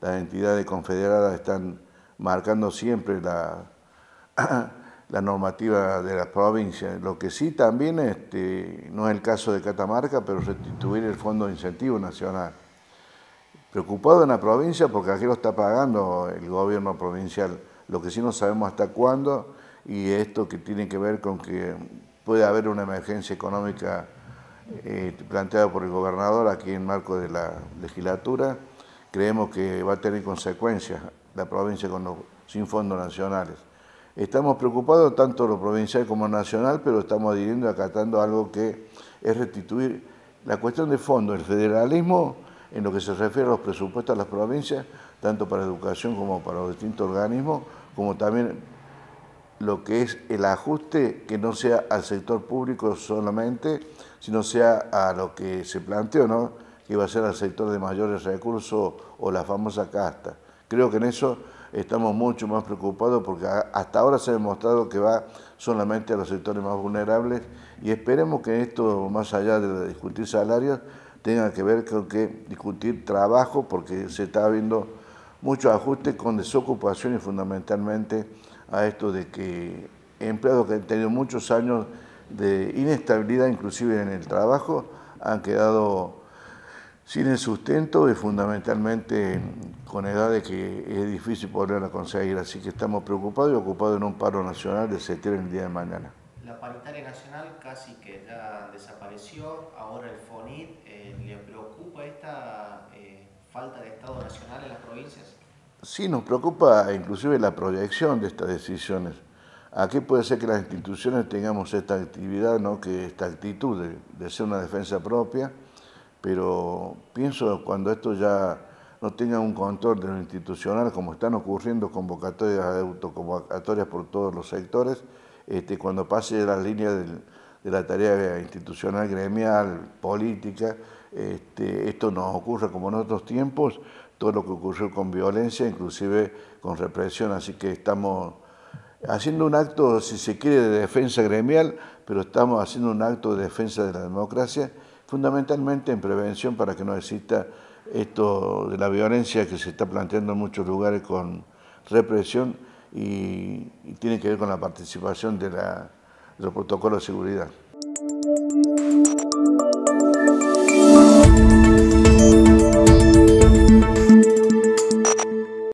las entidades confederadas están marcando siempre la, la normativa de las provincias. Lo que sí también, este, no es el caso de Catamarca, pero restituir el Fondo de Incentivo Nacional. Preocupado en la provincia porque aquí lo está pagando el gobierno provincial. Lo que sí no sabemos hasta cuándo y esto que tiene que ver con que puede haber una emergencia económica eh, planteada por el gobernador aquí en marco de la legislatura creemos que va a tener consecuencias la provincia sin fondos nacionales. Estamos preocupados tanto lo provincial como nacional, pero estamos adhiriendo y acatando algo que es restituir la cuestión de fondo, el federalismo en lo que se refiere a los presupuestos de las provincias, tanto para educación como para los distintos organismos, como también lo que es el ajuste que no sea al sector público solamente, sino sea a lo que se planteó, ¿no? que iba a ser el sector de mayores recursos o la famosa casta. Creo que en eso estamos mucho más preocupados porque hasta ahora se ha demostrado que va solamente a los sectores más vulnerables y esperemos que esto, más allá de discutir salarios, tenga que ver con que discutir trabajo porque se está viendo muchos ajustes con desocupación y fundamentalmente a esto de que empleados que han tenido muchos años de inestabilidad inclusive en el trabajo han quedado sin el sustento y fundamentalmente con edades que es difícil poderla conseguir. Así que estamos preocupados y ocupados en un paro nacional de septiembre el día de mañana. La paritaria nacional casi que ya desapareció, ahora el FONID, eh, ¿le preocupa esta eh, falta de Estado nacional en las provincias? Sí, nos preocupa inclusive la proyección de estas decisiones. ¿A qué puede ser que las instituciones tengamos esta actividad, ¿no? que esta actitud de, de ser una defensa propia? pero pienso cuando esto ya no tenga un control de lo institucional, como están ocurriendo convocatorias, autoconvocatorias por todos los sectores, este, cuando pase de las líneas de la tarea institucional, gremial, política, este, esto nos ocurre como en otros tiempos, todo lo que ocurrió con violencia, inclusive con represión, así que estamos haciendo un acto, si se quiere, de defensa gremial, pero estamos haciendo un acto de defensa de la democracia fundamentalmente en prevención para que no exista esto de la violencia que se está planteando en muchos lugares con represión y, tiene que ver con la participación de, la, de los protocolos de seguridad.